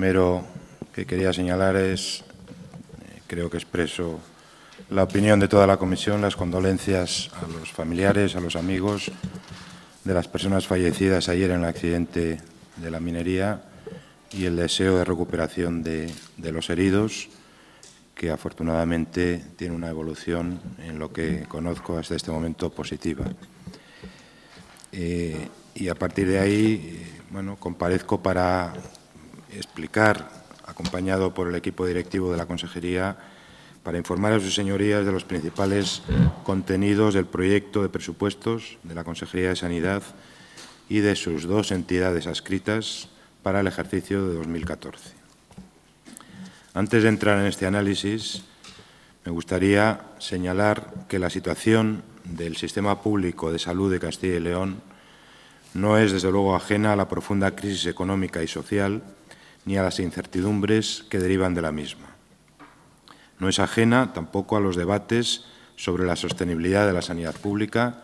primero que quería señalar es, eh, creo que expreso la opinión de toda la comisión, las condolencias a los familiares, a los amigos de las personas fallecidas ayer en el accidente de la minería y el deseo de recuperación de, los heridos, que afortunadamente tiene una evolución en lo que conozco hasta este momento positiva. Eh, y a partir de ahí, eh, bueno, comparezco para explicar, acompañado por el equipo directivo de la Consejería, para informar a sus señorías de los principales contenidos del proyecto de presupuestos de la Consejería de Sanidad y de sus dos entidades adscritas para el ejercicio de 2014. Antes de entrar en este análisis, me gustaría señalar que la situación del sistema público de salud de Castilla y León no es, desde luego, ajena a la profunda crisis económica y social ni a las incertidumbres que derivan de la misma. No es ajena tampoco a los debates sobre la sostenibilidad de la sanidad pública,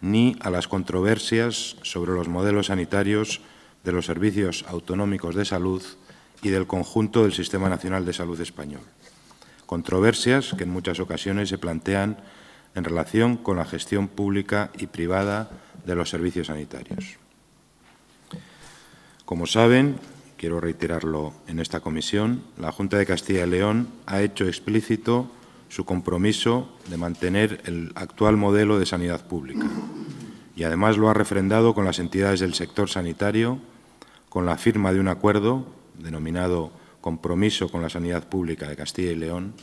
ni a las controversias sobre los modelos sanitarios de los servicios autonómicos de salud y del conjunto del Sistema Nacional de Salud Español. Controversias que en muchas ocasiones se plantean en relación con la gestión pública y privada de los servicios sanitarios. Como saben, quiero reiterarlo en esta comisión, la Junta de Castilla y León ha hecho explícito su compromiso de mantener el actual modelo de sanidad pública y además lo ha refrendado con las entidades del sector sanitario con la firma de un acuerdo denominado Compromiso con la Sanidad Pública de Castilla y León,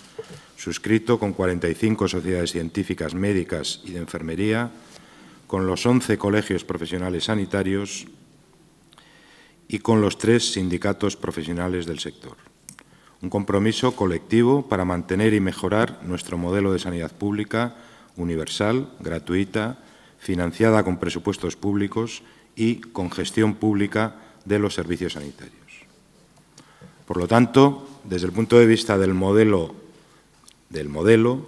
suscrito con 45 sociedades científicas médicas y de enfermería, con los 11 colegios profesionales sanitarios, y con los tres sindicatos profesionales del sector. Un compromiso colectivo para mantener y mejorar nuestro modelo de sanidad pública universal, gratuita, financiada con presupuestos públicos y con gestión pública de los servicios sanitarios. Por lo tanto, desde el punto de vista del modelo,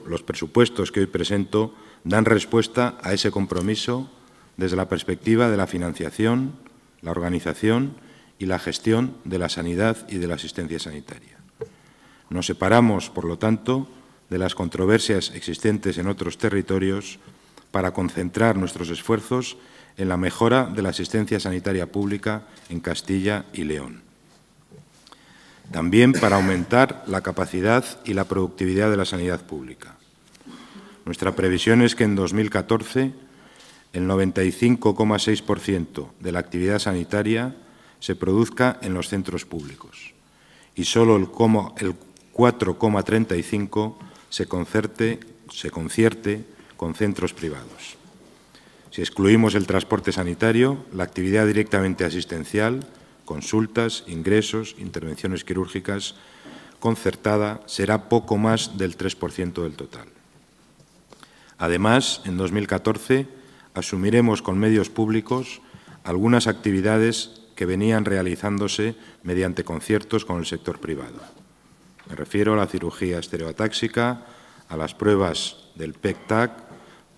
los presupuestos que hoy presento dan respuesta a ese compromiso desde la perspectiva de la financiación, la organización y la gestión de la sanidad y de la asistencia sanitaria. Nos separamos, por lo tanto, de las controversias existentes en otros territorios para concentrar nuestros esfuerzos en la mejora de la asistencia sanitaria pública en Castilla y León. También para aumentar la capacidad y la productividad de la sanidad pública. Nuestra previsión es que en 2014 el 95,6% de la actividad sanitaria se produzca en los centros públicos y solo el, el 4,35 se, se concierte con centros privados. Si excluimos el transporte sanitario, la actividad directamente asistencial, consultas, ingresos, intervenciones quirúrgicas concertada será poco más del 3% del total. Además, en 2014 asumiremos con medios públicos algunas actividades que venían realizándose mediante conciertos con el sector privado. Me refiero a la cirugía estereotáxica, a las pruebas del pec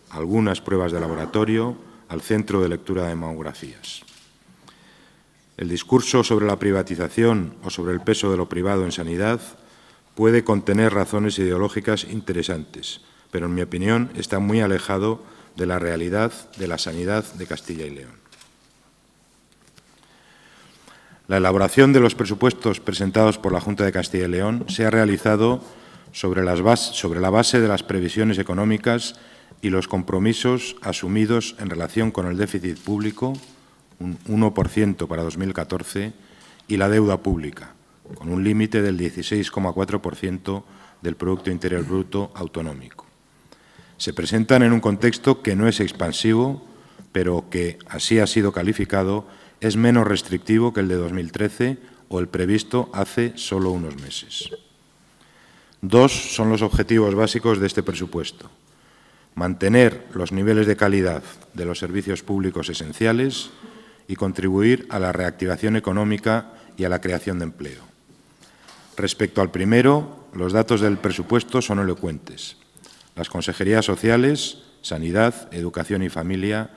algunas pruebas de laboratorio, al Centro de Lectura de Mamografías. El discurso sobre la privatización o sobre el peso de lo privado en sanidad puede contener razones ideológicas interesantes, pero en mi opinión está muy alejado de la realidad de la sanidad de Castilla y León. La elaboración de los presupuestos presentados por la Junta de Castilla y León se ha realizado sobre, la base de las previsiones económicas y los compromisos asumidos en relación con el déficit público, un 1% para 2014, y la deuda pública, con un límite del 16,4% del Producto Interior Bruto autonómico. Se presentan en un contexto que no es expansivo, pero que así ha sido calificado es menos restrictivo que el de 2013 o el previsto hace solo unos meses. Dos son los objetivos básicos de este presupuesto. Mantener los niveles de calidad de los servicios públicos esenciales y contribuir a la reactivación económica y a la creación de empleo. Respecto al primero, los datos del presupuesto son elocuentes. Las consejerías sociales, sanidad, educación y familia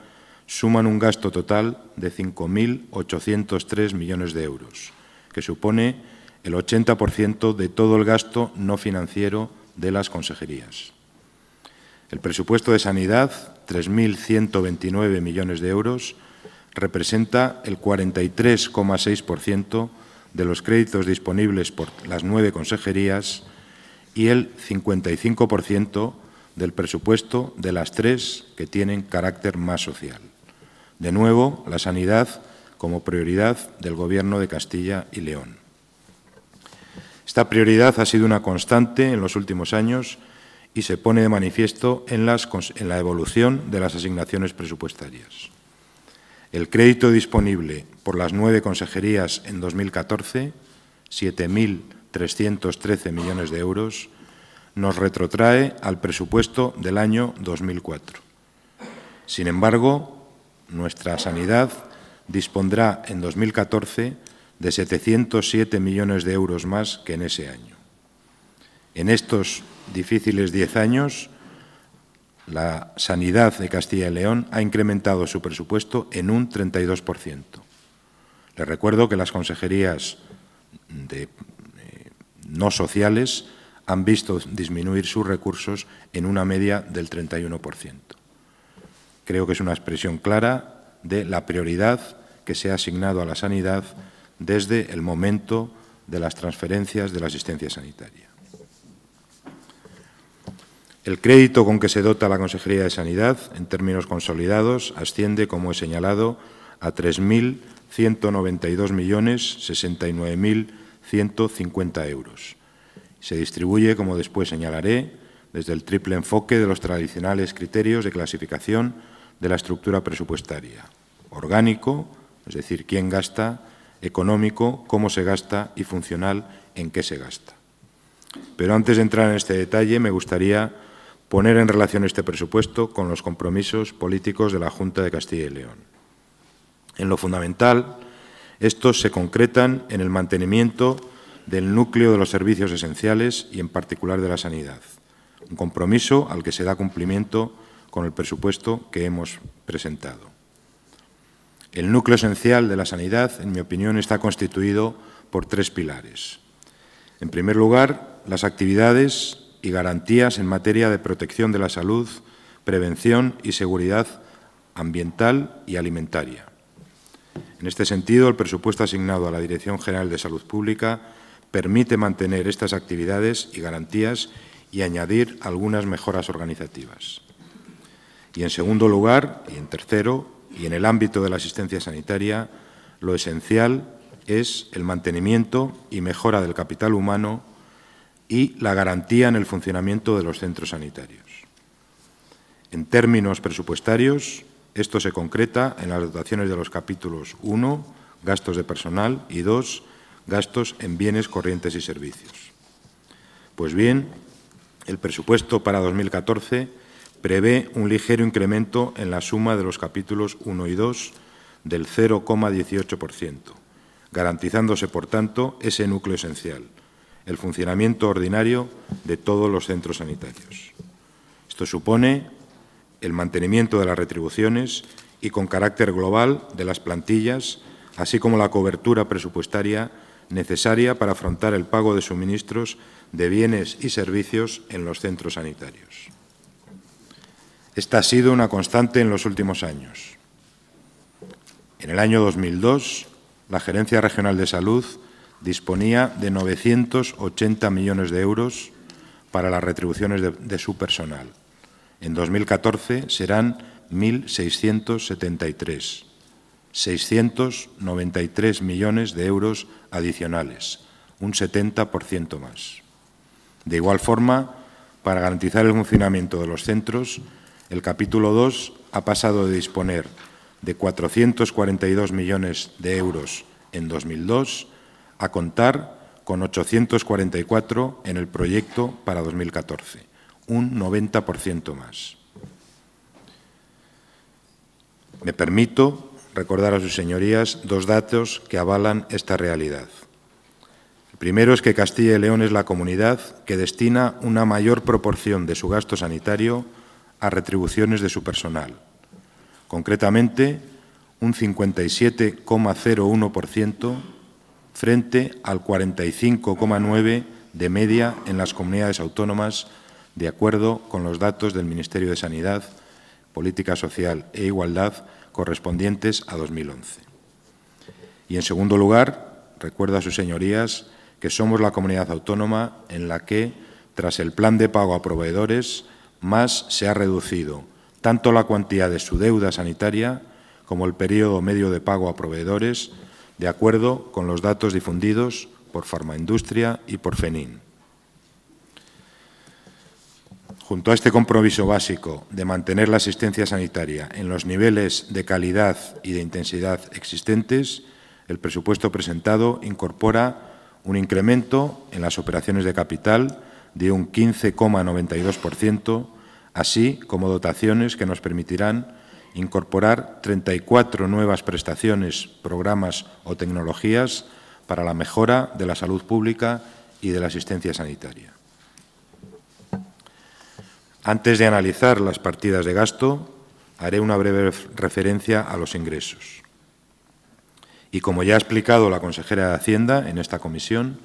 suman un gasto total de 5.803 millones de euros, que supone el 80% de todo el gasto no financiero de las consejerías. El presupuesto de sanidad, 3.129 millones de euros, representa el 43,6% de los créditos disponibles por las nueve consejerías y el 55% del presupuesto de las tres que tienen carácter más social. De nuevo, la sanidad como prioridad del Gobierno de Castilla y León. Esta prioridad ha sido una constante en los últimos años y se pone de manifiesto en, la evolución de las asignaciones presupuestarias. El crédito disponible por las nueve consejerías en 2014, 7.313 millones de euros, nos retrotrae al presupuesto del año 2004. Sin embargo, nuestra sanidad dispondrá en 2014 de 707 millones de euros más que en ese año. En estos difíciles diez años, la sanidad de Castilla y León ha incrementado su presupuesto en un 32%. Les recuerdo que las consejerías eh, no sociales han visto disminuir sus recursos en una media del 31%. Creo que es una expresión clara de la prioridad que se ha asignado a la sanidad desde el momento de las transferencias de la asistencia sanitaria. El crédito con que se dota la Consejería de Sanidad, en términos consolidados, asciende, como he señalado, a 3.192.069.150 euros. Se distribuye, como después señalaré, desde el triple enfoque de los tradicionales criterios de clasificación de la estructura presupuestaria. Orgánico, es decir, quién gasta, económico, cómo se gasta y funcional, en qué se gasta. Pero antes de entrar en este detalle, me gustaría poner en relación este presupuesto con los compromisos políticos de la Junta de Castilla y León. En lo fundamental, estos se concretan en el mantenimiento del núcleo de los servicios esenciales y en particular de la sanidad, un compromiso al que se da cumplimiento con el presupuesto que hemos presentado. El núcleo esencial de la sanidad, en mi opinión, está constituido por tres pilares. En primer lugar, las actividades y garantías en materia de protección de la salud, prevención y seguridad ambiental y alimentaria. En este sentido, el presupuesto asignado a la Dirección General de Salud Pública permite mantener estas actividades y garantías y añadir algunas mejoras organizativas. Y en segundo lugar, y en tercero, y en el ámbito de la asistencia sanitaria, lo esencial es el mantenimiento y mejora del capital humano y la garantía en el funcionamiento de los centros sanitarios. En términos presupuestarios, esto se concreta en las dotaciones de los capítulos 1, gastos de personal, y 2, gastos en bienes corrientes y servicios. Pues bien, el presupuesto para 2014 prevé un ligero incremento en la suma de los capítulos 1 y 2 del 0,18%, garantizándose, por tanto, ese núcleo esencial, el funcionamiento ordinario de todos los centros sanitarios. Esto supone el mantenimiento de las retribuciones y con carácter global de las plantillas, así como la cobertura presupuestaria necesaria para afrontar el pago de suministros de bienes y servicios en los centros sanitarios. Esta ha sido una constante en los últimos años. En el año 2002, la Gerencia Regional de Salud disponía de 980 millones de euros para las retribuciones de, su personal. En 2014 serán 1.673, 693 millones de euros adicionales, un 70% más. De igual forma, para garantizar el funcionamiento de los centros, el capítulo 2 ha pasado de disponer de 442 millones de euros en 2002 a contar con 844 en el proyecto para 2014, un 90% más. Me permito recordar a sus señorías dos datos que avalan esta realidad. El primero es que Castilla y León es la comunidad que destina una mayor proporción de su gasto sanitario a retribuciones de su personal. Concretamente, un 57,01% frente al 45,9% de media en las comunidades autónomas, de acuerdo con los datos del Ministerio de Sanidad, Política Social e Igualdad correspondientes a 2011. Y, en segundo lugar, recuerdo a sus señorías que somos la comunidad autónoma en la que, tras el plan de pago a proveedores, más se ha reducido tanto la cuantía de su deuda sanitaria como el periodo medio de pago a proveedores, de acuerdo con los datos difundidos por Farmaindustria y por FENIN. Junto a este compromiso básico de mantener la asistencia sanitaria en los niveles de calidad y de intensidad existentes, el presupuesto presentado incorpora un incremento en las operaciones de capital de un 15,92%, así como dotaciones que nos permitirán incorporar 34 nuevas prestaciones, programas o tecnologías para la mejora de la salud pública y de la asistencia sanitaria. Antes de analizar las partidas de gasto, haré una breve referencia a los ingresos. Y como ya ha explicado la consejera de Hacienda en esta comisión,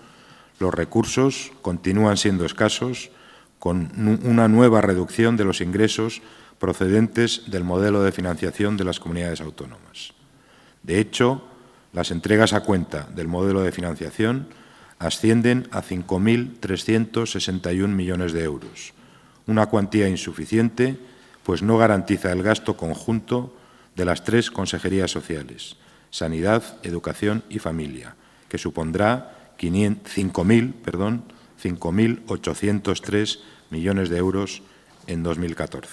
los recursos continúan siendo escasos, con una nueva reducción de los ingresos procedentes del modelo de financiación de las comunidades autónomas. De hecho, las entregas a cuenta del modelo de financiación ascienden a 5.361 millones de euros, una cuantía insuficiente, pues no garantiza el gasto conjunto de las tres consejerías sociales, Sanidad, Educación y Familia, que supondrá 5.803 millones de euros en 2014.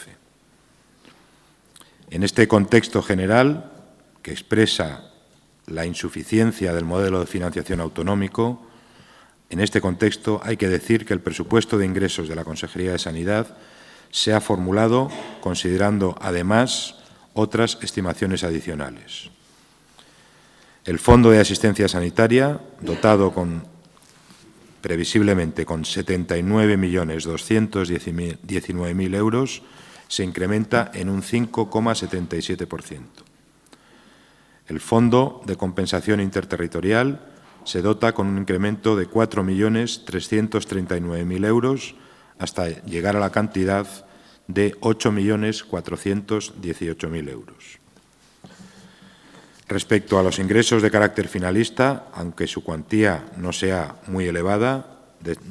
En este contexto general, que expresa la insuficiencia del modelo de financiación autonómico, en este contexto hay que decir que el presupuesto de ingresos de la Consejería de Sanidad se ha formulado considerando además otras estimaciones adicionales. El Fondo de Asistencia Sanitaria, dotado con, previsiblemente con 79.219.000 euros, se incrementa en un 5,77%. El Fondo de Compensación Interterritorial se dota con un incremento de 4.339.000 euros hasta llegar a la cantidad de 8.418.000 euros. Respecto a los ingresos de carácter finalista, aunque su cuantía no sea muy elevada,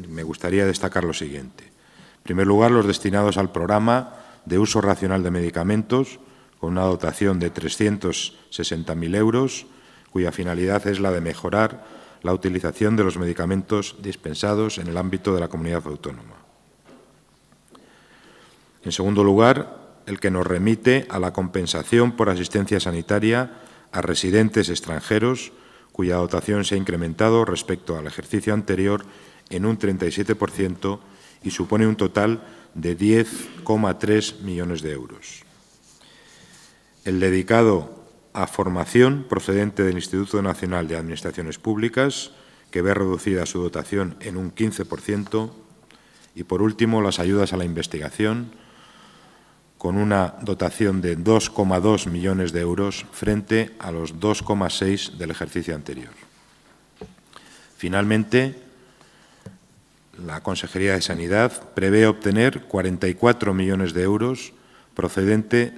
me gustaría destacar lo siguiente. En primer lugar, los destinados al programa de uso racional de medicamentos, con una dotación de 360.000 euros, cuya finalidad es la de mejorar la utilización de los medicamentos dispensados en el ámbito de la comunidad autónoma. En segundo lugar, el que nos remite a la compensación por asistencia sanitaria a residentes extranjeros, cuya dotación se ha incrementado respecto al ejercicio anterior en un 37% y supone un total de 10,3 millones de euros. El dedicado a formación procedente del Instituto Nacional de Administraciones Públicas, que ve reducida su dotación en un 15%, y por último las ayudas a la investigación, con una dotación de 2,2 millones de euros frente a los 2,6 del ejercicio anterior. Finalmente, la Consejería de Sanidad prevé obtener 44 millones de euros procedentes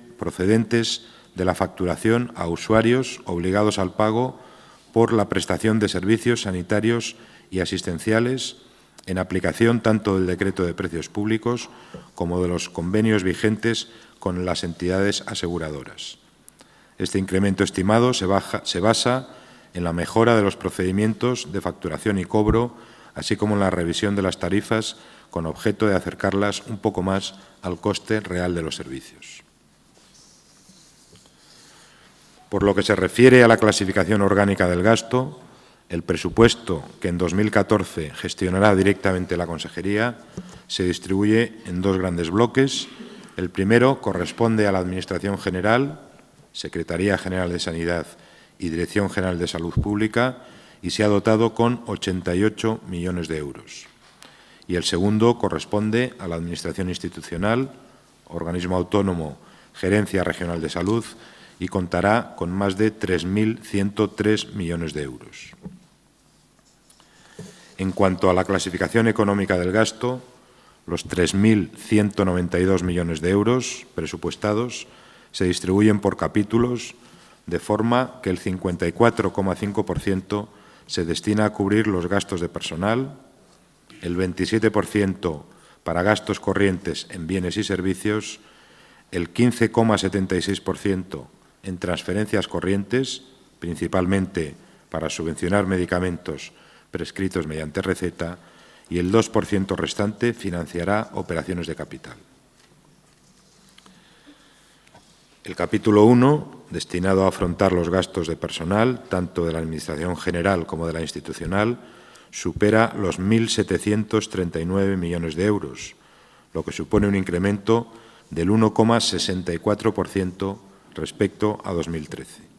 de la facturación a usuarios obligados al pago por la prestación de servicios sanitarios y asistenciales en aplicación tanto del decreto de precios públicos como de los convenios vigentes con las entidades aseguradoras. Este incremento estimado se, basa en la mejora de los procedimientos de facturación y cobro, así como en la revisión de las tarifas con objeto de acercarlas un poco más al coste real de los servicios. Por lo que se refiere a la clasificación orgánica del gasto, el presupuesto que en 2014 gestionará directamente la Consejería se distribuye en dos grandes bloques. El primero corresponde a la Administración General, Secretaría General de Sanidad y Dirección General de Salud Pública, y se ha dotado con 88 millones de euros. Y el segundo corresponde a la Administración Institucional, Organismo Autónomo, Gerencia Regional de Salud, y contará con más de 3.103 millones de euros. En cuanto a la clasificación económica del gasto, los 3.192 millones de euros presupuestados se distribuyen por capítulos, de forma que el 54,5% se destina a cubrir los gastos de personal, el 27% para gastos corrientes en bienes y servicios, el 15,76% en transferencias corrientes, principalmente para subvencionar medicamentos prescritos mediante receta y el 2% restante financiará operaciones de capital. El capítulo 1, destinado a afrontar los gastos de personal, tanto de la Administración General como de la institucional, supera los 1.739 millones de euros, lo que supone un incremento del 1,64% respecto a 2013.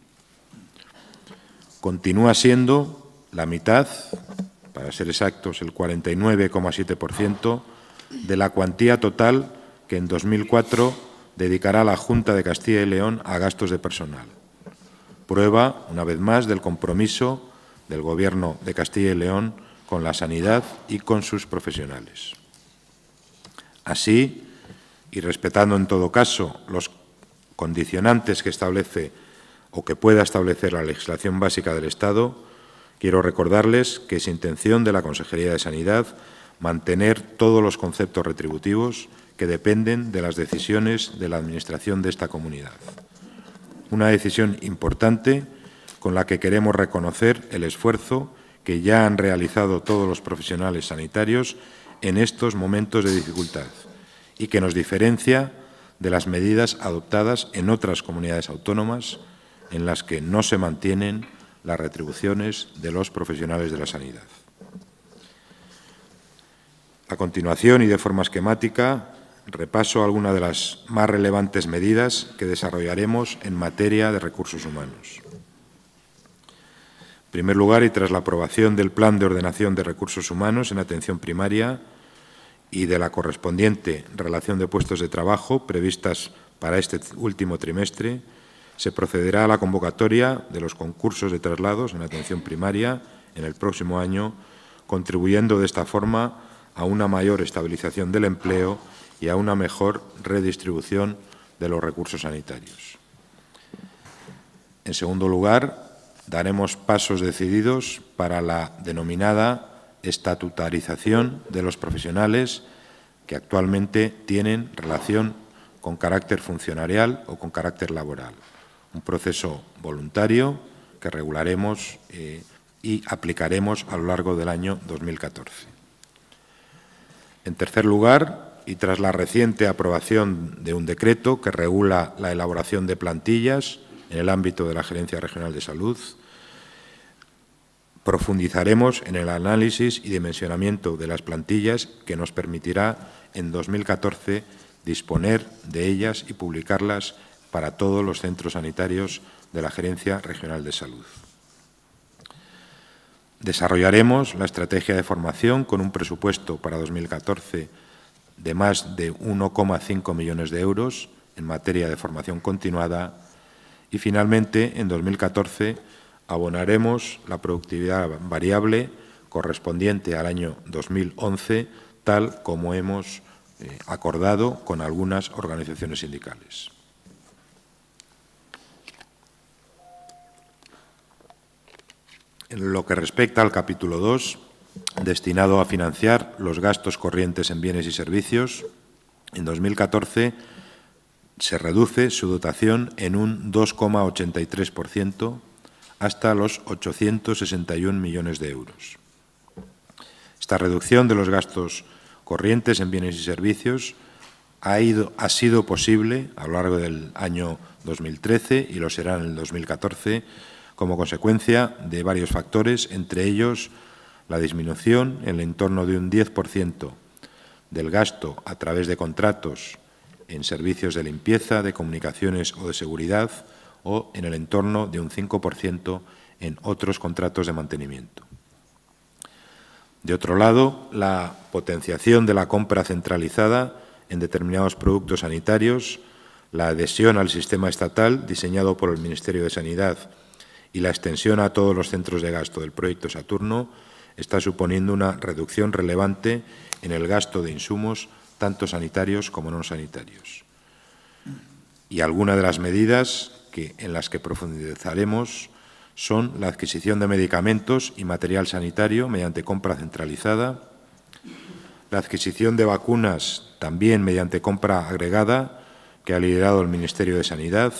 Continúa siendo la mitad, para ser exactos, el 49,7% de la cuantía total que en 2004 dedicará la Junta de Castilla y León a gastos de personal. Prueba, una vez más, del compromiso del Gobierno de Castilla y León con la sanidad y con sus profesionales. Así, y respetando en todo caso los condicionantes que establece o que pueda establecer la legislación básica del Estado, Quiero recordarles que es intención de la Consejería de Sanidad mantener todos los conceptos retributivos que dependen de las decisiones de la Administración de esta comunidad. Una decisión importante con la que queremos reconocer el esfuerzo que ya han realizado todos los profesionales sanitarios en estos momentos de dificultad y que nos diferencia de las medidas adoptadas en otras comunidades autónomas en las que no se mantienen las retribuciones de los profesionales de la sanidad. A continuación y de forma esquemática, repaso algunas de las más relevantes medidas que desarrollaremos en materia de recursos humanos. En primer lugar, y tras la aprobación del Plan de Ordenación de Recursos Humanos en Atención Primaria y de la correspondiente relación de puestos de trabajo previstas para este último trimestre, se procederá a la convocatoria de los concursos de traslados en atención primaria en el próximo año, contribuyendo de esta forma a una mayor estabilización del empleo y a una mejor redistribución de los recursos sanitarios. En segundo lugar, daremos pasos decididos para la denominada estatutarización de los profesionales que actualmente tienen relación con carácter funcionarial o con carácter laboral un proceso voluntario que regularemos eh, y aplicaremos a lo largo del año 2014. En tercer lugar, y tras la reciente aprobación de un decreto que regula la elaboración de plantillas en el ámbito de la Gerencia Regional de Salud, profundizaremos en el análisis y dimensionamiento de las plantillas que nos permitirá en 2014 disponer de ellas y publicarlas para todos los centros sanitarios de la Gerencia Regional de Salud. Desarrollaremos la estrategia de formación con un presupuesto para 2014 de más de 1,5 millones de euros en materia de formación continuada y, finalmente, en 2014 abonaremos la productividad variable correspondiente al año 2011, tal como hemos eh, acordado con algunas organizaciones sindicales. En lo que respecta al capítulo 2, destinado a financiar los gastos corrientes en bienes y servicios, en 2014 se reduce su dotación en un 2,83% hasta los 861 millones de euros. Esta reducción de los gastos corrientes en bienes y servicios ha, ha sido posible a lo largo del año 2013 y lo será en el 2014 como consecuencia de varios factores, entre ellos la disminución en el entorno de un 10% del gasto a través de contratos en servicios de limpieza, de comunicaciones o de seguridad, o en el entorno de un 5% en otros contratos de mantenimiento. De otro lado, la potenciación de la compra centralizada en determinados productos sanitarios, la adhesión al sistema estatal diseñado por el Ministerio de Sanidad y la extensión a todos los centros de gasto del proyecto Saturno está suponiendo una reducción relevante en el gasto de insumos, tanto sanitarios como no sanitarios. Y algunas de las medidas que, en las que profundizaremos son la adquisición de medicamentos y material sanitario mediante compra centralizada, la adquisición de vacunas también mediante compra agregada, que ha liderado el Ministerio de Sanidad,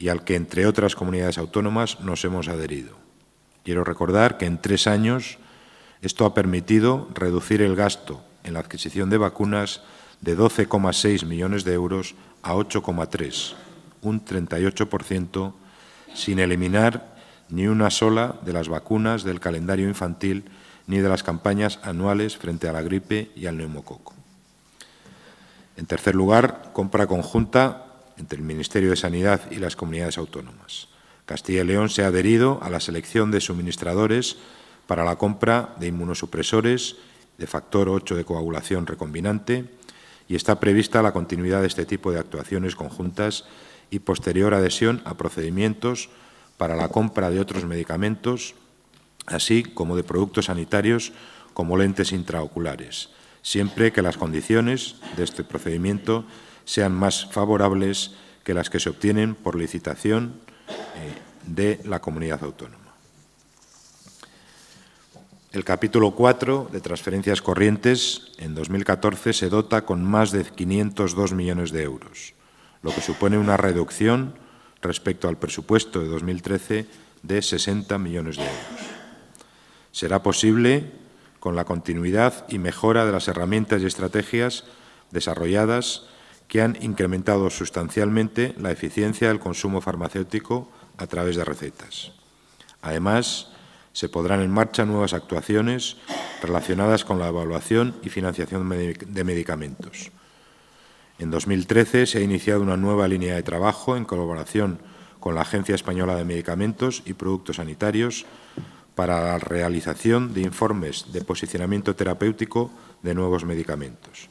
y al que, entre otras comunidades autónomas, nos hemos adherido. Quiero recordar que en tres años esto ha permitido reducir el gasto en la adquisición de vacunas de 12,6 millones de euros a 8,3, un 38%, sin eliminar ni una sola de las vacunas del calendario infantil ni de las campañas anuales frente a la gripe y al neumococo. En tercer lugar, compra conjunta entre el Ministerio de Sanidad y las comunidades autónomas. Castilla y León se ha adherido a la selección de suministradores para la compra de inmunosupresores de factor 8 de coagulación recombinante y está prevista la continuidad de este tipo de actuaciones conjuntas y posterior adhesión a procedimientos para la compra de otros medicamentos, así como de productos sanitarios como lentes intraoculares, siempre que las condiciones de este procedimiento sean más favorables que las que se obtienen por licitación eh, de la comunidad autónoma. El capítulo 4 de transferencias corrientes en 2014 se dota con más de 502 millones de euros, lo que supone una reducción respecto al presupuesto de 2013 de 60 millones de euros. Será posible con la continuidad y mejora de las herramientas y estrategias desarrolladas que han incrementado sustancialmente la eficiencia del consumo farmacéutico a través de recetas. Además, se podrán en marcha nuevas actuaciones relacionadas con la evaluación y financiación de medicamentos. En 2013 se ha iniciado una nueva línea de trabajo en colaboración con la Agencia Española de Medicamentos y Productos Sanitarios para la realización de informes de posicionamiento terapéutico de nuevos medicamentos.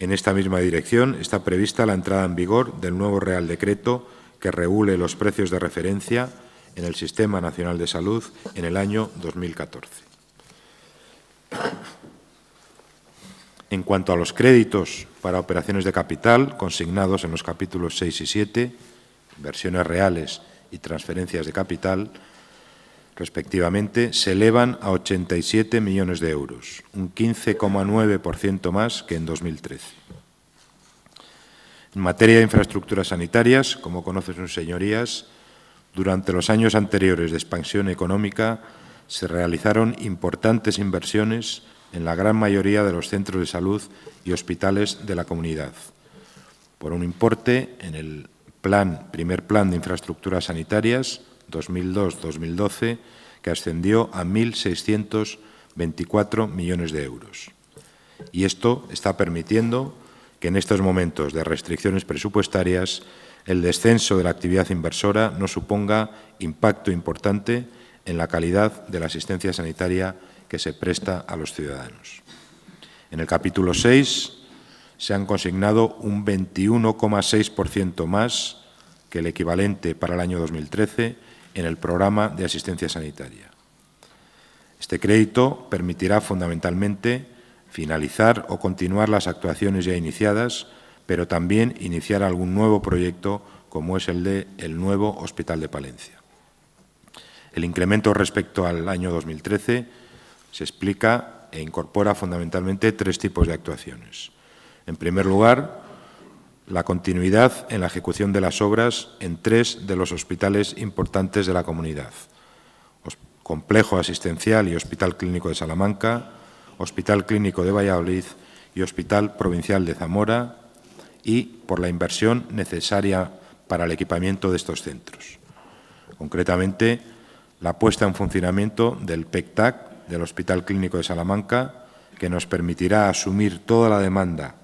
En esta misma dirección está prevista la entrada en vigor del nuevo Real Decreto que regule los precios de referencia en el Sistema Nacional de Salud en el año 2014. En cuanto a los créditos para operaciones de capital consignados en los capítulos 6 y 7, inversiones reales y transferencias de capital, respectivamente, se elevan a 87 millones de euros, un 15,9% más que en 2013. En materia de infraestructuras sanitarias, como conocen sus señorías, durante los años anteriores de expansión económica se realizaron importantes inversiones en la gran mayoría de los centros de salud y hospitales de la comunidad, por un importe en el primer plan de infraestructuras sanitarias 2002-2012, que ascendió a 1.624 millones de euros. Y esto está permitiendo que en estos momentos de restricciones presupuestarias el descenso de la actividad inversora no suponga impacto importante en la calidad de la asistencia sanitaria que se presta a los ciudadanos. En el capítulo 6 se han consignado un 21,6% más que el equivalente para el año 2013 en el programa de asistencia sanitaria. Este crédito permitirá fundamentalmente finalizar o continuar las actuaciones ya iniciadas, pero también iniciar algún nuevo proyecto como es el de el nuevo Hospital de Palencia. El incremento respecto al año 2013 se explica e incorpora fundamentalmente tres tipos de actuaciones. En primer lugar, la continuidad en la ejecución de las obras en tres de los hospitales importantes de la comunidad, Complejo Asistencial y Hospital Clínico de Salamanca, Hospital Clínico de Valladolid y Hospital Provincial de Zamora, y por la inversión necesaria para el equipamiento de estos centros. Concretamente, la puesta en funcionamiento del PECTAC del Hospital Clínico de Salamanca, que nos permitirá asumir toda la demanda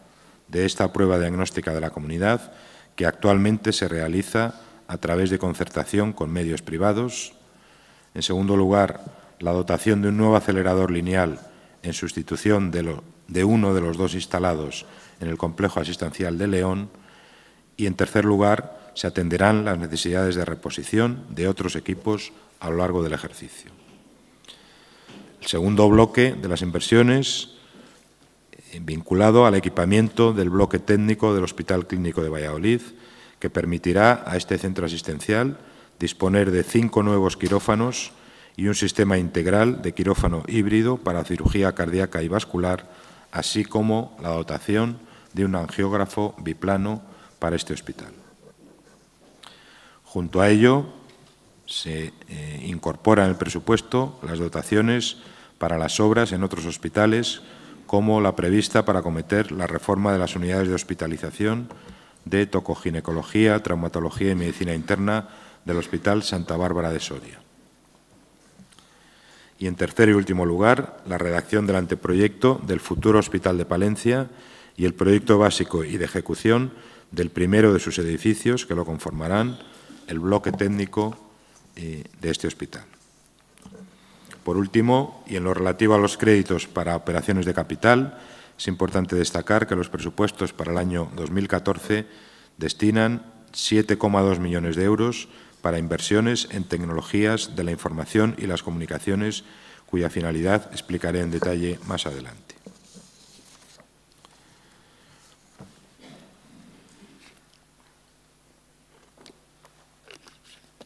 de esta prueba diagnóstica de la comunidad que actualmente se realiza a través de concertación con medios privados. En segundo lugar, la dotación de un nuevo acelerador lineal en sustitución de, uno de los dos instalados en el complejo asistencial de León. Y, en tercer lugar, se atenderán las necesidades de reposición de otros equipos a lo largo del ejercicio. El segundo bloque de las inversiones eh, vinculado al equipamiento del bloque técnico del Hospital Clínico de Valladolid, que permitirá a este centro asistencial disponer de cinco nuevos quirófanos y un sistema integral de quirófano híbrido para cirugía cardíaca y vascular, así como la dotación de un angiógrafo biplano para este hospital. Junto a ello, se incorporan eh, incorpora en el presupuesto las dotaciones para las obras en otros hospitales como la prevista para acometer la reforma de las unidades de hospitalización de tocoginecología, traumatología y medicina interna del Hospital Santa Bárbara de Soria. Y en tercer y último lugar, la redacción del anteproyecto del futuro Hospital de Palencia y el proyecto básico y de ejecución del primero de sus edificios que lo conformarán el bloque técnico eh, de este hospital. Por último, y en lo relativo a los créditos para operaciones de capital, es importante destacar que los presupuestos para el año 2014 destinan 7,2 millones de euros para inversiones en tecnologías de la información y las comunicaciones, cuya finalidad explicaré en detalle más adelante.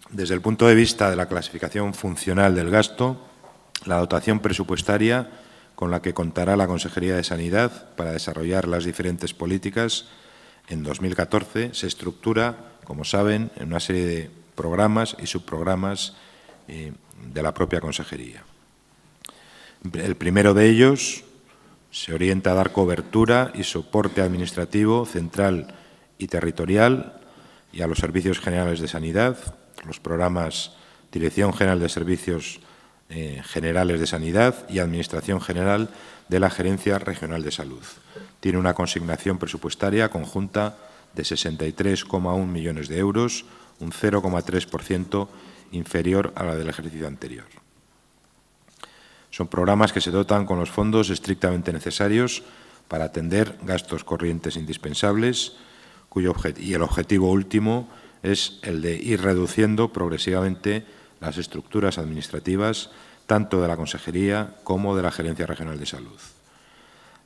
Desde el punto de vista de la clasificación funcional del gasto, la dotación presupuestaria con la que contará la Consejería de Sanidad para desarrollar las diferentes políticas en 2014 se estructura, como saben, en una serie de programas y subprogramas eh, de la propia Consejería. El primero de ellos se orienta a dar cobertura y soporte administrativo central y territorial y a los servicios generales de sanidad, los programas Dirección General de Servicios eh, generales de Sanidad y Administración General de la Gerencia Regional de Salud. Tiene una consignación presupuestaria conjunta de 63,1 millones de euros, un 0,3% inferior a la del ejercicio anterior. Son programas que se dotan con los fondos estrictamente necesarios para atender gastos corrientes indispensables cuyo y el objetivo último es el de ir reduciendo progresivamente las estructuras administrativas, tanto de la Consejería como de la Gerencia Regional de Salud.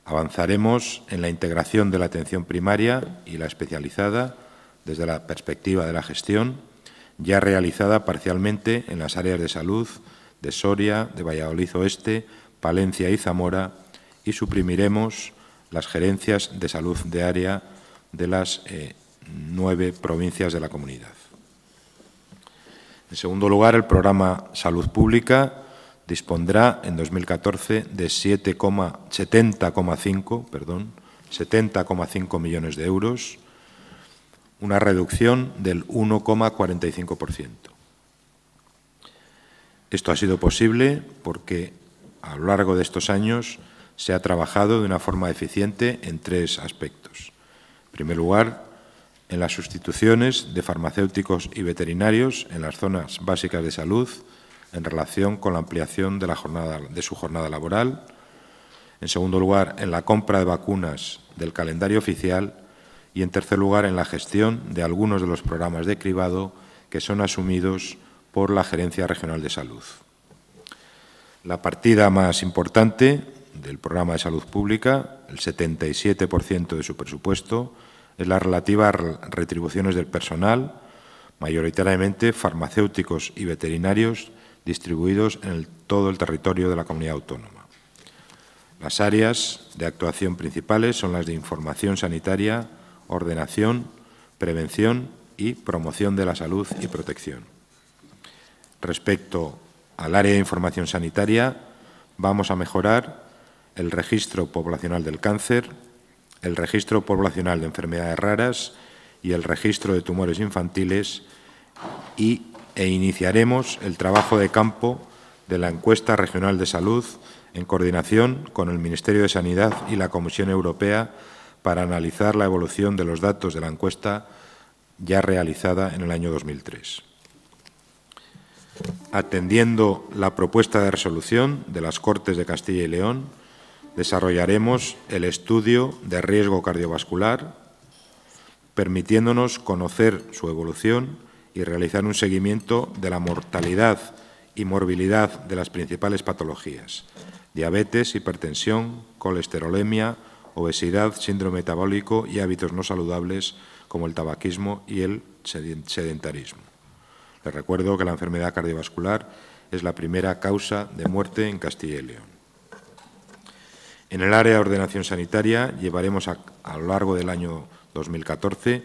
Avanzaremos en la integración de la atención primaria y la especializada desde la perspectiva de la gestión, ya realizada parcialmente en las áreas de salud de Soria, de Valladolid Oeste, Palencia y Zamora, y suprimiremos las gerencias de salud de área de las eh, nueve provincias de la comunidad. En segundo lugar, el programa Salud Pública dispondrá en 2014 de 70,5 millones de euros, una reducción del 1,45%. Esto ha sido posible porque a lo largo de estos años se ha trabajado de una forma eficiente en tres aspectos. En primer lugar, en las sustituciones de farmacéuticos y veterinarios en las zonas básicas de salud en relación con la ampliación de, su jornada laboral. En segundo lugar, en la compra de vacunas del calendario oficial. Y en tercer lugar, en la gestión de algunos de los programas de cribado que son asumidos por la Gerencia Regional de Salud. La partida más importante del programa de salud pública, el 77% de su presupuesto, es la relativa a retribuciones del personal, mayoritariamente farmacéuticos y veterinarios, distribuidos en todo el territorio de la comunidad autónoma. Las áreas de actuación principales son las de información sanitaria, ordenación, prevención y promoción de la salud y protección. Respecto al área de información sanitaria, vamos a mejorar el registro poblacional del cáncer, el Registro Poblacional de Enfermedades Raras y el Registro de Tumores Infantiles e iniciaremos el trabajo de campo de la Encuesta Regional de Salud en coordinación con el Ministerio de Sanidad y la Comisión Europea para analizar la evolución de los datos de la encuesta ya realizada en el año 2003. Atendiendo la propuesta de resolución de las Cortes de Castilla y León, desarrollaremos el estudio de riesgo cardiovascular, permitiéndonos conocer su evolución y realizar un seguimiento de la mortalidad y morbilidad de las principales patologías, diabetes, hipertensión, colesterolemia, obesidad, síndrome metabólico y hábitos no saludables como el tabaquismo y el sedentarismo. Les recuerdo que la enfermedad cardiovascular es la primera causa de muerte en Castilla y León. En el área de ordenación sanitaria llevaremos a, lo largo del año 2014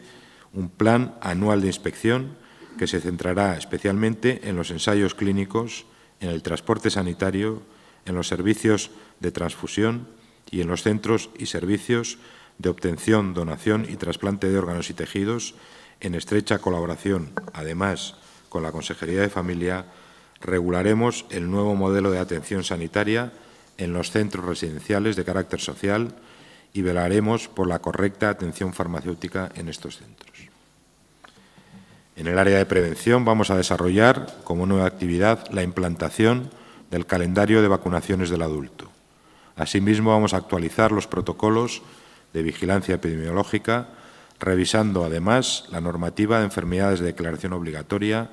un plan anual de inspección que se centrará especialmente en los ensayos clínicos, en el transporte sanitario, en los servicios de transfusión y en los centros y servicios de obtención, donación y trasplante de órganos y tejidos, en estrecha colaboración, además, con la Consejería de Familia, regularemos el nuevo modelo de atención sanitaria en los centros residenciales de carácter social y velaremos por la correcta atención farmacéutica en estos centros. En el área de prevención vamos a desarrollar como nueva actividad la implantación del calendario de vacunaciones del adulto. Asimismo, vamos a actualizar los protocolos de vigilancia epidemiológica, revisando además la normativa de enfermedades de declaración obligatoria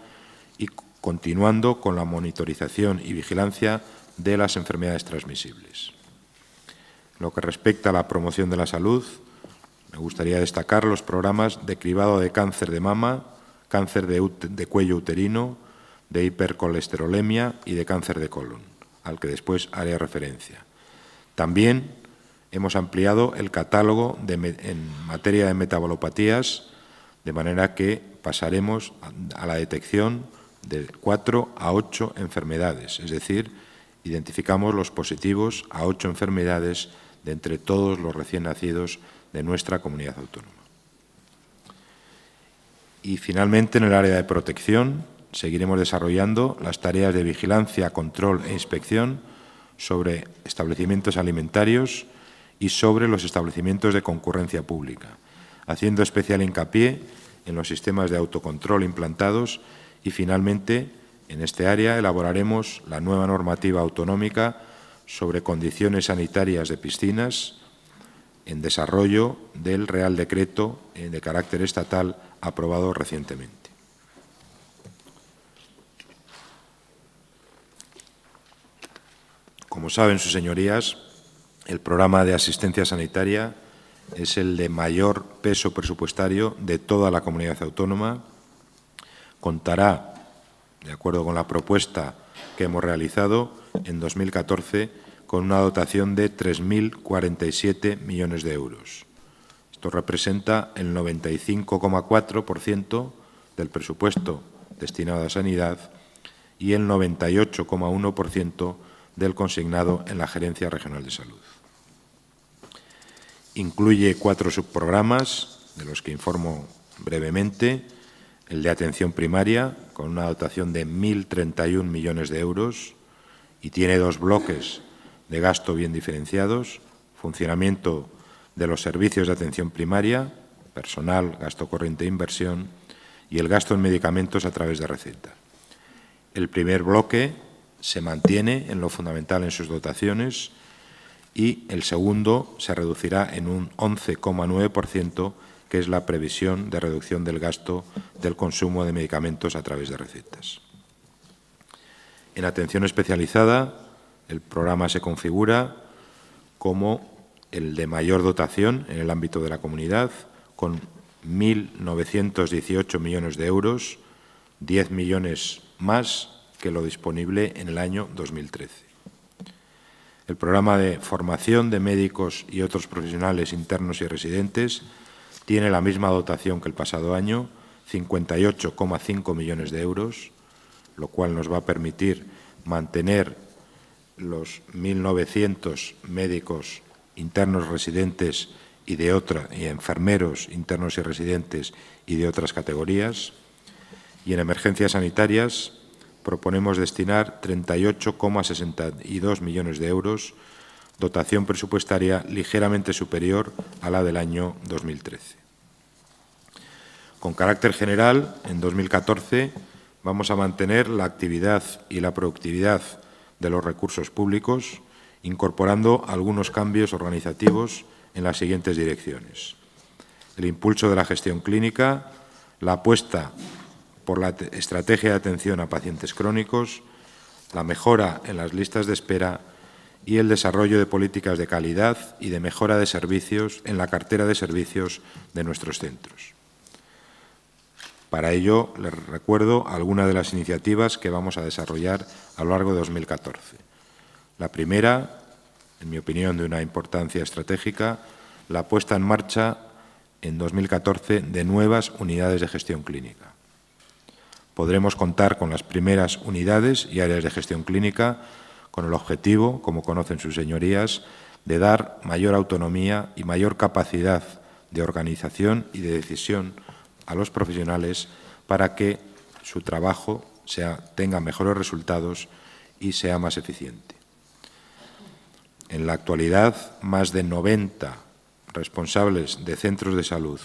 y continuando con la monitorización y vigilancia de las enfermedades transmisibles. lo que respecta a la promoción de la salud, me gustaría destacar los programas de cribado de cáncer de mama, cáncer de, cuello uterino, de hipercolesterolemia y de cáncer de colon, al que después haré referencia. También hemos ampliado el catálogo en materia de metabolopatías, de manera que pasaremos a la detección de cuatro a ocho enfermedades, es decir, identificamos los positivos a ocho enfermedades de entre todos los recién nacidos de nuestra comunidad autónoma. Y finalmente, en el área de protección, seguiremos desarrollando las tareas de vigilancia, control e inspección sobre establecimientos alimentarios y sobre los establecimientos de concurrencia pública, haciendo especial hincapié en los sistemas de autocontrol implantados y, finalmente, en este área elaboraremos la nueva normativa autonómica sobre condiciones sanitarias de piscinas en desarrollo del Real Decreto eh, de carácter estatal aprobado recientemente. Como saben sus señorías, el programa de asistencia sanitaria es el de mayor peso presupuestario de toda la comunidad autónoma. Contará de acuerdo con la propuesta que hemos realizado en 2014, con una dotación de 3.047 millones de euros. Esto representa el 95,4% del presupuesto destinado a sanidad y el 98,1% del consignado en la Gerencia Regional de Salud. Incluye cuatro subprogramas, de los que informo brevemente, el de atención primaria, con una dotación de 1.031 millones de euros y tiene dos bloques de gasto bien diferenciados, funcionamiento de los servicios de atención primaria, personal, gasto corriente e inversión, y el gasto en medicamentos a través de receta. El primer bloque se mantiene en lo fundamental en sus dotaciones y el segundo se reducirá en un 11,9% que es la previsión de reducción del gasto del consumo de medicamentos a través de recetas. En atención especializada, el programa se configura como el de mayor dotación en el ámbito de la comunidad, con 1.918 millones de euros, 10 millones más que lo disponible en el año 2013. El programa de formación de médicos y otros profesionales internos y residentes tiene la misma dotación que el pasado año, 58,5 millones de euros, lo cual nos va a permitir mantener los 1.900 médicos internos residentes y de otra, y enfermeros internos y residentes y de otras categorías. Y en emergencias sanitarias proponemos destinar 38,62 millones de euros, dotación presupuestaria ligeramente superior a la del año 2013. Con carácter general, en 2014 vamos a mantener la actividad y la productividad de los recursos públicos, incorporando algunos cambios organizativos en las siguientes direcciones. El impulso de la gestión clínica, la apuesta por la estrategia de atención a pacientes crónicos, la mejora en las listas de espera y el desarrollo de políticas de calidad y de mejora de servicios en la cartera de servicios de nuestros centros. Para ello, les recuerdo algunas de las iniciativas que vamos a desarrollar a lo largo de 2014. La primera, en mi opinión de una importancia estratégica, la puesta en marcha en 2014 de nuevas unidades de gestión clínica. Podremos contar con las primeras unidades y áreas de gestión clínica con el objetivo, como conocen sus señorías, de dar mayor autonomía y mayor capacidad de organización y de decisión a los profesionales para que su trabajo tenga mejores resultados y sea más eficiente. En la actualidad, más de 90 responsables de centros de salud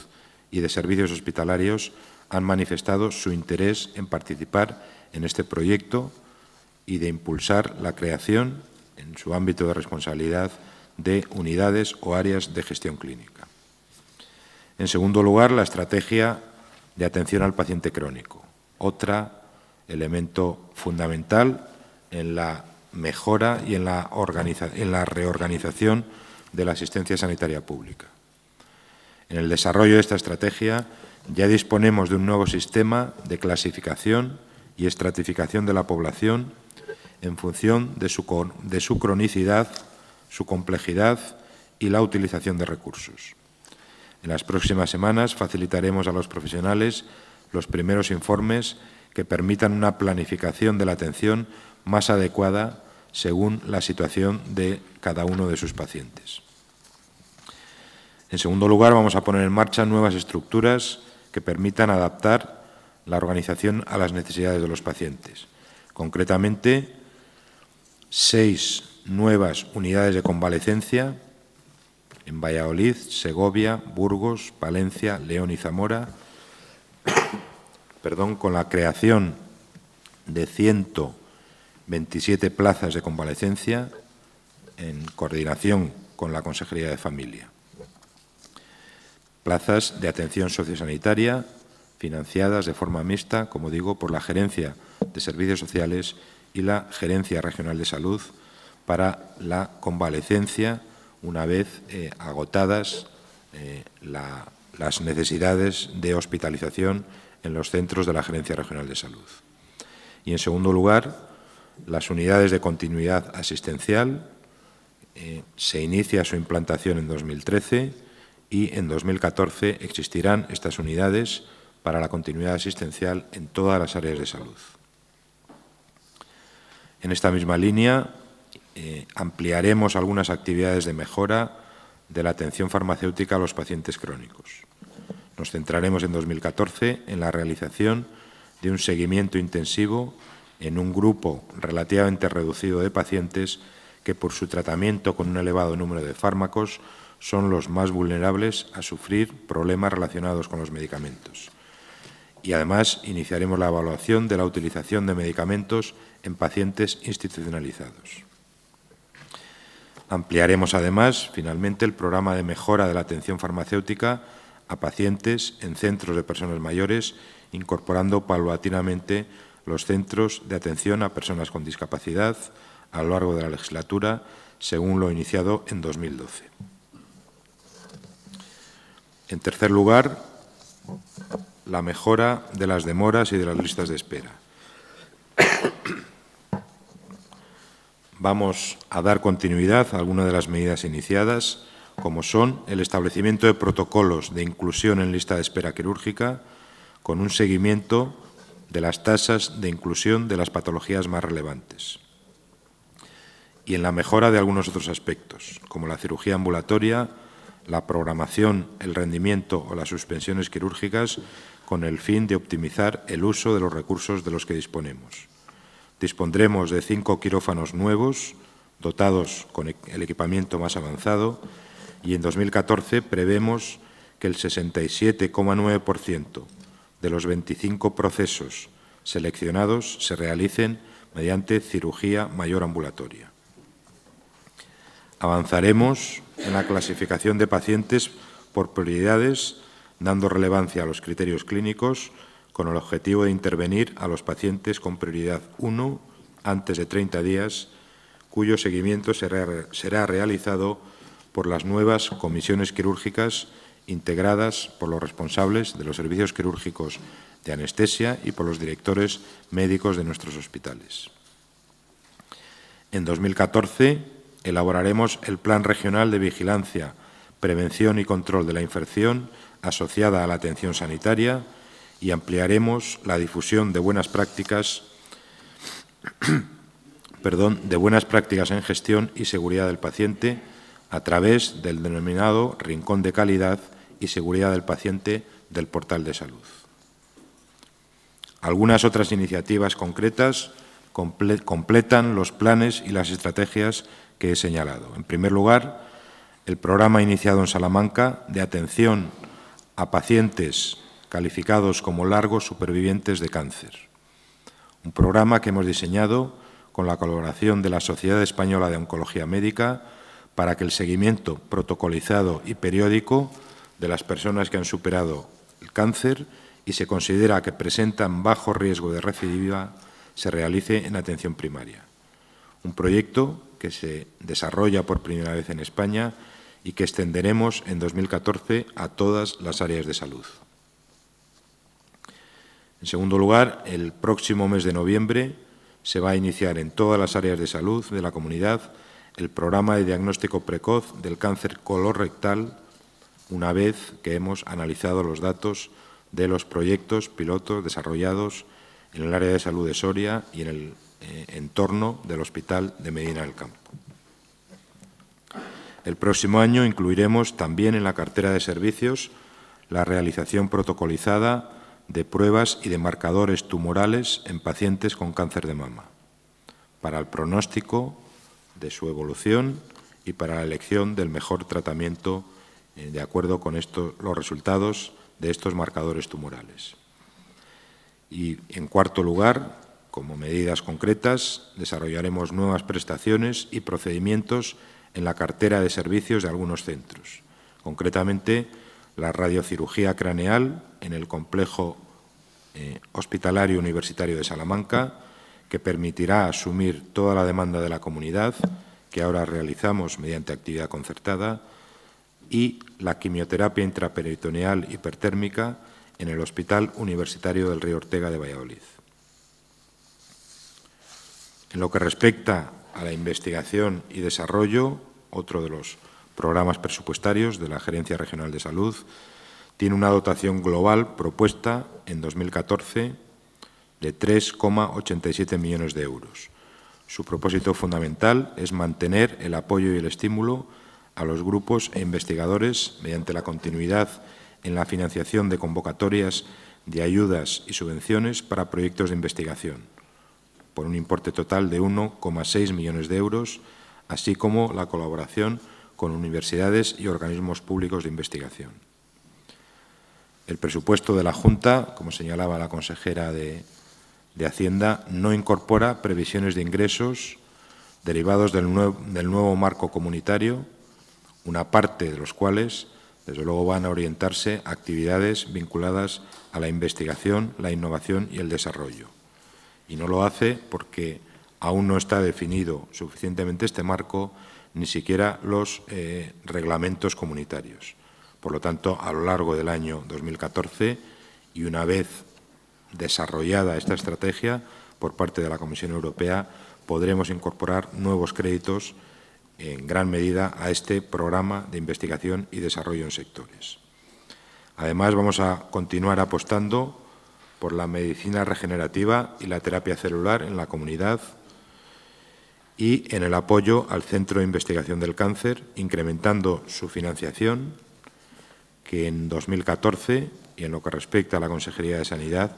y de servicios hospitalarios han manifestado su interés en participar en este proyecto y de impulsar la creación, en su ámbito de responsabilidad, de unidades o áreas de gestión clínica. En segundo lugar, la estrategia de atención al paciente crónico. Otro elemento fundamental en la mejora y en la, reorganización de la asistencia sanitaria pública. En el desarrollo de esta estrategia ya disponemos de un nuevo sistema de clasificación y estratificación de la población en función de su cronicidad, su complejidad y la utilización de recursos. En las próximas semanas facilitaremos a los profesionales los primeros informes que permitan una planificación de la atención más adecuada según la situación de cada uno de sus pacientes. En segundo lugar, vamos a poner en marcha nuevas estructuras que permitan adaptar la organización a las necesidades de los pacientes. Concretamente, seis nuevas unidades de convalecencia en Valladolid, Segovia, Burgos, Palencia, León y Zamora, perdón, con la creación de 127 plazas de convalecencia en coordinación con la Consejería de Familia. Plazas de atención sociosanitaria financiadas de forma mixta, como digo, por la Gerencia de Servicios Sociales y la Gerencia Regional de Salud para la convalecencia una vez eh, agotadas eh, las necesidades de hospitalización en los centros de la Gerencia Regional de Salud. Y, en segundo lugar, las unidades de continuidad asistencial eh, se inicia su implantación en 2013 y en 2014 existirán estas unidades para la continuidad asistencial en todas las áreas de salud. En esta misma línea, eh, ampliaremos algunas actividades de mejora de la atención farmacéutica a los pacientes crónicos. Nos centraremos en 2014 en la realización de un seguimiento intensivo en un grupo relativamente reducido de pacientes que por su tratamiento con un elevado número de fármacos son los más vulnerables a sufrir problemas relacionados con los medicamentos. Y además iniciaremos la evaluación de la utilización de medicamentos en pacientes institucionalizados. Ampliaremos además, finalmente, el programa de mejora de la atención farmacéutica a pacientes en centros de personas mayores, incorporando paulatinamente los centros de atención a personas con discapacidad a lo largo de la legislatura, según lo iniciado en 2012. En tercer lugar, la mejora de las demoras y de las listas de espera vamos a dar continuidad a algunas de las medidas iniciadas, como son el establecimiento de protocolos de inclusión en lista de espera quirúrgica, con un seguimiento de las tasas de inclusión de las patologías más relevantes y en la mejora de algunos otros aspectos, como la cirugía ambulatoria, la programación, el rendimiento o las suspensiones quirúrgicas, con el fin de optimizar el uso de los recursos de los que disponemos. Dispondremos de cinco quirófanos nuevos, dotados con e-, el equipamiento más avanzado, y en 2014 prevemos que el 67,9% de los 25 procesos seleccionados se realicen mediante cirugía mayor ambulatoria. Avanzaremos en la clasificación de pacientes por prioridades, dando relevancia a los criterios clínicos, con el objetivo de intervenir a los pacientes con prioridad 1 antes de 30 días, cuyo seguimiento será, será realizado por las nuevas comisiones quirúrgicas integradas por los responsables de los servicios quirúrgicos de anestesia y por los directores médicos de nuestros hospitales. En 2014 elaboraremos el Plan Regional de Vigilancia, Prevención y Control de la Infección asociada a la atención sanitaria, y ampliaremos la difusión de buenas prácticas perdón, de buenas prácticas en gestión y seguridad del paciente a través del denominado Rincón de Calidad y Seguridad del Paciente del Portal de Salud. Algunas otras iniciativas concretas completan los planes y las estrategias que he señalado. En primer lugar, el programa iniciado en Salamanca de atención a pacientes calificados como largos supervivientes de cáncer. Un programa que hemos diseñado con la colaboración de la Sociedad Española de Oncología Médica para que el seguimiento protocolizado y periódico de las personas que han superado el cáncer y se considera que presentan bajo riesgo de recidiva se realice en atención primaria. Un proyecto que se desarrolla por primera vez en España y que extenderemos en 2014 a todas las áreas de salud. En segundo lugar, el próximo mes de noviembre se va a iniciar en todas las áreas de salud de la comunidad el programa de diagnóstico precoz del cáncer rectal, una vez que hemos analizado los datos de los proyectos pilotos desarrollados en el área de salud de Soria y en el eh, entorno del Hospital de Medina del Campo. El próximo año incluiremos también en la cartera de servicios la realización protocolizada de pruebas y de marcadores tumorales en pacientes con cáncer de mama, para el pronóstico de su evolución y para la elección del mejor tratamiento eh, de acuerdo con estos, los resultados de estos marcadores tumorales. Y, en cuarto lugar, como medidas concretas, desarrollaremos nuevas prestaciones y procedimientos en la cartera de servicios de algunos centros, concretamente la radiocirugía craneal en el complejo eh, hospitalario universitario de Salamanca, que permitirá asumir toda la demanda de la comunidad que ahora realizamos mediante actividad concertada y la quimioterapia intraperitoneal hipertérmica en el Hospital Universitario del Río Ortega de Valladolid. En lo que respecta a la investigación y desarrollo, otro de los programas presupuestarios de la Gerencia Regional de Salud, tiene una dotación global propuesta en 2014 de 3,87 millones de euros. Su propósito fundamental es mantener el apoyo y el estímulo a los grupos e investigadores mediante la continuidad en la financiación de convocatorias de ayudas y subvenciones para proyectos de investigación, por un importe total de 1,6 millones de euros, así como la colaboración con universidades y organismos públicos de investigación. El presupuesto de la Junta, como señalaba la consejera de, Hacienda, no incorpora previsiones de ingresos derivados del nuevo, marco comunitario, una parte de los cuales, desde luego, van a orientarse a actividades vinculadas a la investigación, la innovación y el desarrollo. Y no lo hace porque aún no está definido suficientemente este marco, ni siquiera los eh, reglamentos comunitarios. Por lo tanto, a lo largo del año 2014 y una vez desarrollada esta estrategia por parte de la Comisión Europea, podremos incorporar nuevos créditos en gran medida a este programa de investigación y desarrollo en sectores. Además, vamos a continuar apostando por la medicina regenerativa y la terapia celular en la comunidad y en el apoyo al Centro de Investigación del Cáncer, incrementando su financiación que en 2014, y en lo que respecta a la Consejería de Sanidad,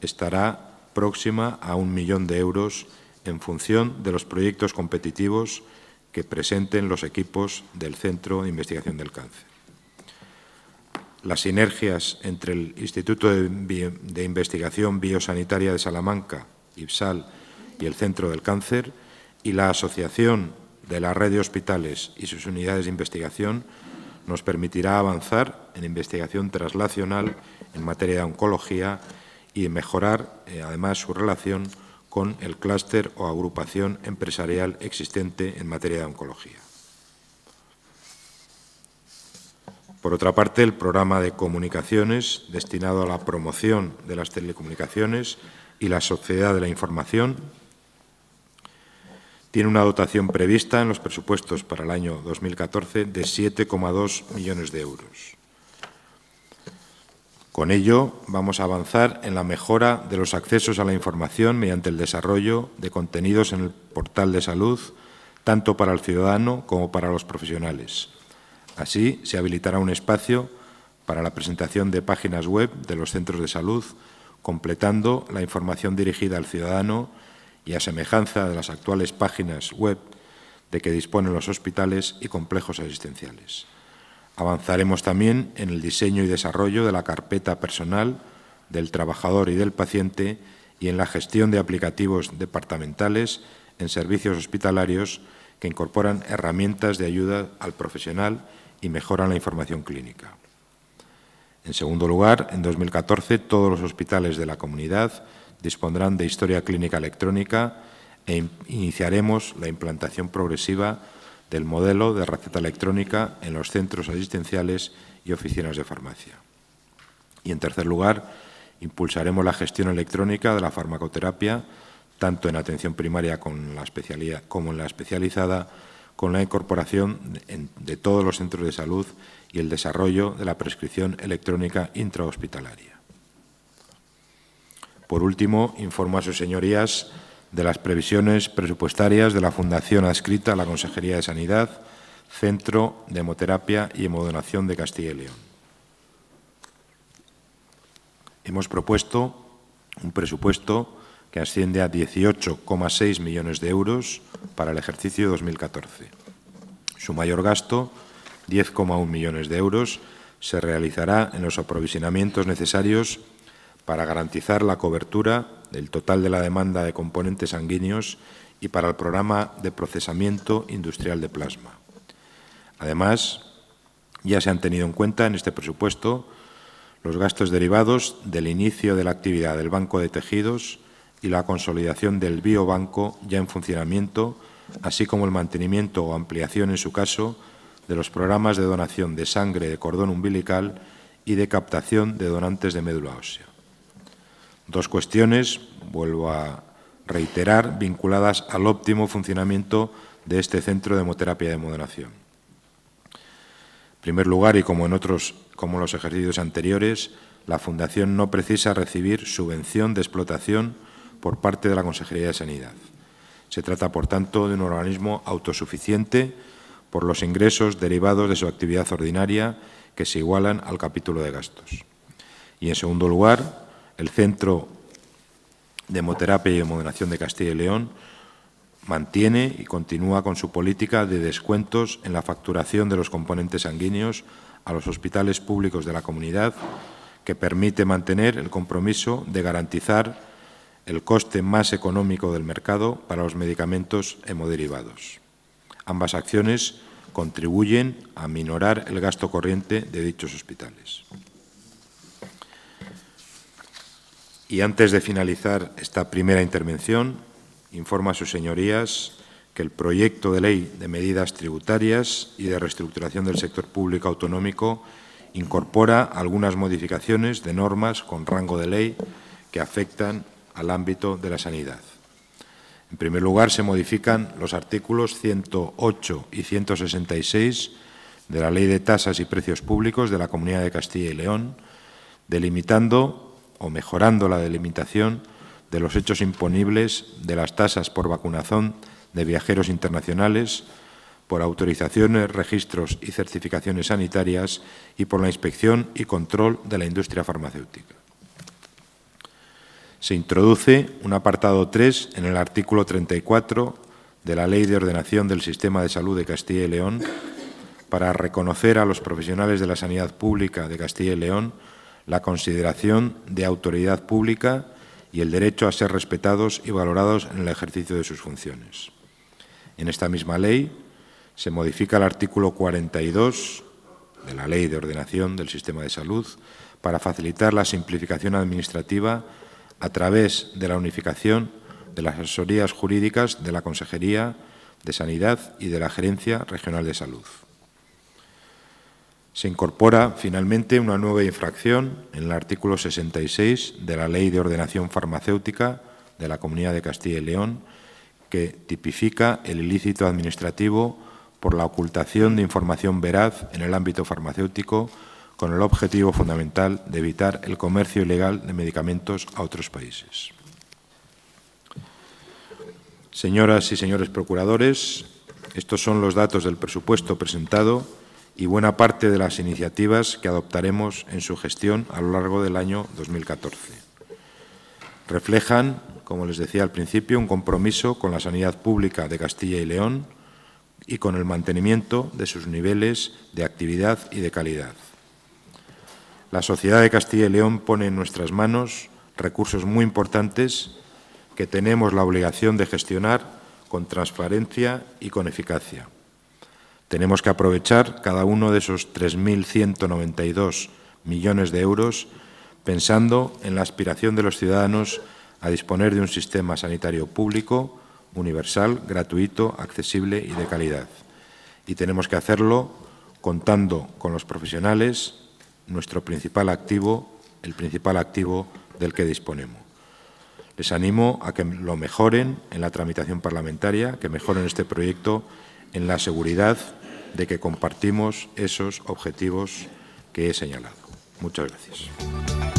estará próxima a un millón de euros en función de los proyectos competitivos que presenten los equipos del Centro de Investigación del Cáncer. Las sinergias entre el Instituto de, Investigación Biosanitaria de Salamanca, IPSAL, y el Centro del Cáncer, y la asociación de la red de hospitales y sus unidades de investigación nos permitirá avanzar en investigación traslacional en materia de oncología y mejorar, eh, además, su relación con el clúster o agrupación empresarial existente en materia de oncología. Por otra parte, el programa de comunicaciones destinado a la promoción de las telecomunicaciones y la sociedad de la información tiene una dotación prevista en los presupuestos para el año 2014 de 7,2 millones de euros. Con ello, vamos a avanzar en la mejora de los accesos a la información mediante el desarrollo de contenidos en el portal de salud, tanto para el ciudadano como para los profesionales. Así, se habilitará un espacio para la presentación de páginas web de los centros de salud, completando la información dirigida al ciudadano y a semejanza de las actuales páginas web de que disponen los hospitales y complejos asistenciales. Avanzaremos también en el diseño y desarrollo de la carpeta personal del trabajador y del paciente y en la gestión de aplicativos departamentales en servicios hospitalarios que incorporan herramientas de ayuda al profesional y mejoran la información clínica. En segundo lugar, en 2014 todos los hospitales de la comunidad dispondrán de historia clínica electrónica e iniciaremos la implantación progresiva del modelo de receta electrónica en los centros asistenciales y oficinas de farmacia. Y en tercer lugar, impulsaremos la gestión electrónica de la farmacoterapia, tanto en atención primaria como en la especializada, con la incorporación de todos los centros de salud y el desarrollo de la prescripción electrónica intrahospitalaria. Por último, informo a sus señorías de las previsiones presupuestarias de la Fundación adscrita a la Consejería de Sanidad, Centro de Hemoterapia y Hemodonación de Castilla y León. Hemos propuesto un presupuesto que asciende a 18,6 millones de euros para el ejercicio 2014. Su mayor gasto, 10,1 millones de euros, se realizará en los aprovisionamientos necesarios para garantizar la cobertura del total de la demanda de componentes sanguíneos y para el programa de procesamiento industrial de plasma. Además, ya se han tenido en cuenta en este presupuesto los gastos derivados del inicio de la actividad del Banco de Tejidos y la consolidación del biobanco ya en funcionamiento, así como el mantenimiento o ampliación, en su caso, de los programas de donación de sangre de cordón umbilical y de captación de donantes de médula ósea. Dos cuestiones, vuelvo a reiterar, vinculadas al óptimo funcionamiento de este centro de hemoterapia de moderación. En primer lugar, y como en otros, como los ejercicios anteriores, la Fundación no precisa recibir subvención de explotación por parte de la Consejería de Sanidad. Se trata, por tanto, de un organismo autosuficiente por los ingresos derivados de su actividad ordinaria que se igualan al capítulo de gastos. Y, en segundo lugar, el Centro de Hemoterapia y Hemodonación de Castilla y León mantiene y continúa con su política de descuentos en la facturación de los componentes sanguíneos a los hospitales públicos de la comunidad, que permite mantener el compromiso de garantizar el coste más económico del mercado para los medicamentos hemoderivados. Ambas acciones contribuyen a minorar el gasto corriente de dichos hospitales. Y antes de finalizar esta primera intervención, informo a sus señorías que el proyecto de ley de medidas tributarias y de reestructuración del sector público autonómico incorpora algunas modificaciones de normas con rango de ley que afectan al ámbito de la sanidad. En primer lugar, se modifican los artículos 108 y 166 de la Ley de Tasas y Precios Públicos de la Comunidad de Castilla y León, delimitando o mejorando la delimitación de los hechos imponibles de las tasas por vacunación de viajeros internacionales, por autorizaciones, registros y certificaciones sanitarias y por la inspección y control de la industria farmacéutica. Se introduce un apartado 3 en el artículo 34 de la Ley de Ordenación del Sistema de Salud de Castilla y León para reconocer a los profesionales de la sanidad pública de Castilla y León la consideración de autoridad pública y el derecho a ser respetados y valorados en el ejercicio de sus funciones. En esta misma ley se modifica el artículo 42 de la Ley de Ordenación del Sistema de Salud para facilitar la simplificación administrativa a través de la unificación de las asesorías jurídicas de la Consejería de Sanidad y de la Gerencia Regional de Salud se incorpora finalmente una nueva infracción en el artículo 66 de la Ley de Ordenación Farmacéutica de la Comunidad de Castilla y León, que tipifica el ilícito administrativo por la ocultación de información veraz en el ámbito farmacéutico con el objetivo fundamental de evitar el comercio ilegal de medicamentos a otros países. Señoras y señores procuradores, estos son los datos del presupuesto presentado y buena parte de las iniciativas que adoptaremos en su gestión a lo largo del año 2014. Reflejan, como les decía al principio, un compromiso con la sanidad pública de Castilla y León y con el mantenimiento de sus niveles de actividad y de calidad. La sociedad de Castilla y León pone en nuestras manos recursos muy importantes que tenemos la obligación de gestionar con transparencia y con eficacia. Tenemos que aprovechar cada uno de esos 3.192 millones de euros pensando en la aspiración de los ciudadanos a disponer de un sistema sanitario público, universal, gratuito, accesible y de calidad. Y tenemos que hacerlo contando con los profesionales, nuestro principal activo, el principal activo del que disponemos. Les animo a que lo mejoren en la tramitación parlamentaria, que mejoren este proyecto en la seguridad de que compartimos esos objetivos que he señalado. Muchas gracias.